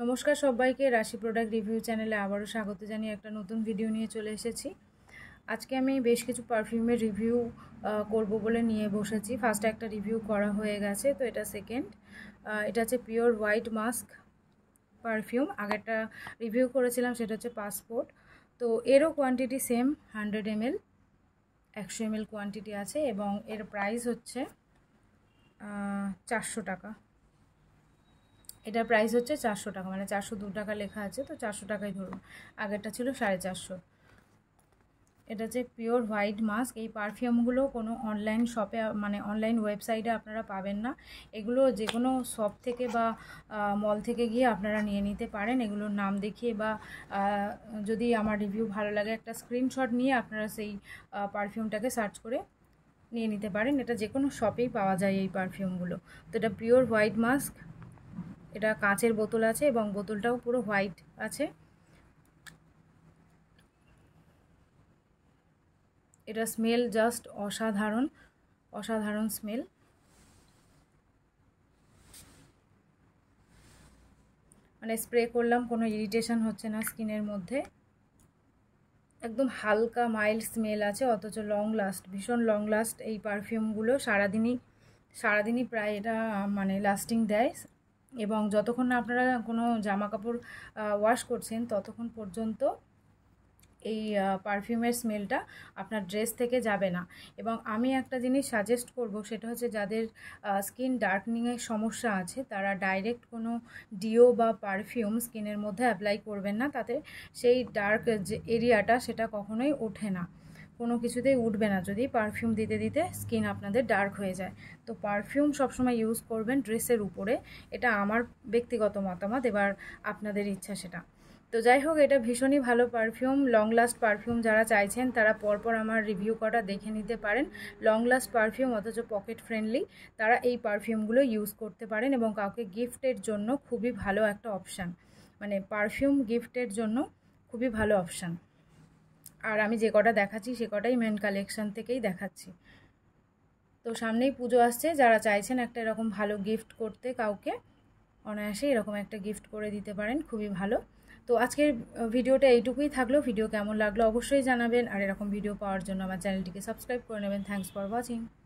নমস্কার সবাইকে রাশি প্রোডাক্ট রিভিউ চ্যানেলে আবারও স্বাগত জানিয়ে একটা নতুন ভিডিও নিয়ে চলে এসেছি আজকে আমি বেশ কিছু পারফিউমের রিভিউ করব বলে নিয়ে বসেছি ফার্স্ট একটা রিভিউ করা হয়ে গেছে তো এটা সেকেন্ড এটা হচ্ছে পিওর হোয়াইট মাস্ক পারফিউম আগেরটা রিভিউ করেছিলাম সেটা হচ্ছে পাসপোর্ট তো এরও quantity same hundred M L একশো এম কোয়ান্টিটি আছে এবং এর প্রাইস হচ্ছে চারশো টাকা এটার প্রাইস হচ্ছে চারশো টাকা মানে চারশো দু টাকা লেখা আছে তো চারশো টাকাই ধরুন আগেরটা ছিল সাড়ে চারশো এটা হচ্ছে পিওর হোয়াইট মাস্ক এই পারফিউমগুলো কোনো অনলাইন শপে মানে অনলাইন ওয়েবসাইটে আপনারা পাবেন না এগুলো যে কোনো শপ থেকে বা মল থেকে গিয়ে আপনারা নিয়ে নিতে পারেন এগুলোর নাম দেখিয়ে বা যদি আমার রিভিউ ভালো লাগে একটা স্ক্রিনশট নিয়ে আপনারা সেই পারফিউমটাকে সার্চ করে নিয়ে নিতে পারেন এটা যে কোনো শপেই পাওয়া যায় এই পারফিউমগুলো তো এটা পিওর হোয়াইট মাস্ক এটা কাঁচের বোতল আছে এবং বোতলটাও পুরো হোয়াইট আছে এটা স্মেল জাস্ট অসাধারণ অসাধারণ স্মেল মানে স্প্রে করলাম কোনো ইরিটেশন হচ্ছে না স্কিনের মধ্যে একদম হালকা মাইল্ড স্মেল আছে অথচ লং লাস্ট ভীষণ লং লাস্ট এই পারফিউমগুলো সারাদিনই সারাদিনই প্রায় এটা মানে লাস্টিং দেয় এবং যতক্ষণ না আপনারা কোনো জামা কাপড় ওয়াশ করছেন ততক্ষণ পর্যন্ত এই পারফিউমের স্মেলটা আপনার ড্রেস থেকে যাবে না এবং আমি একটা জিনিস সাজেস্ট করব সেটা হচ্ছে যাদের স্কিন ডার্কনিংয়ের সমস্যা আছে তারা ডাইরেক্ট কোনো ডিও বা পারফিউম স্কিনের মধ্যে অ্যাপ্লাই করবেন না তাতে সেই ডার্ক যে এরিয়াটা সেটা কখনোই ওঠে না কোনো কিছুতেই উঠবে না যদি পারফিউম দিতে দিতে স্কিন আপনাদের ডার্ক হয়ে যায় তো পারফিউম সবসময় ইউজ করবেন ড্রেসের উপরে এটা আমার ব্যক্তিগত মতামত এবার আপনাদের ইচ্ছা সেটা তো যাই হোক এটা ভীষণই ভালো পারফিউম লং লাস্ট পারফিউম যারা চাইছেন তারা পরপর আমার রিভিউ কটা দেখে নিতে পারেন লং লাস্ট পারফিউম অথচ পকেট ফ্রেন্ডলি তারা এই পারফিউমগুলো ইউজ করতে পারেন এবং কাউকে গিফটের জন্য খুবই ভালো একটা অপশান মানে পারফিউম গিফটের জন্য খুবই ভালো অপশান আর আমি যে কটা দেখাচ্ছি সে কটাই মেন কালেকশান থেকেই দেখাচ্ছি তো সামনেই পুজো আসছে যারা চাইছেন একটা এরকম ভালো গিফট করতে কাউকে অনায়াসে এরকম একটা গিফট করে দিতে পারেন খুবই ভালো তো আজকের ভিডিওটা এইটুকুই থাকলো ভিডিও কেমন লাগলো অবশ্যই জানাবেন আর এরকম ভিডিও পাওয়ার জন্য আমার চ্যানেলটিকে সাবস্ক্রাইব করে নেবেন থ্যাংকস ফর ওয়াচিং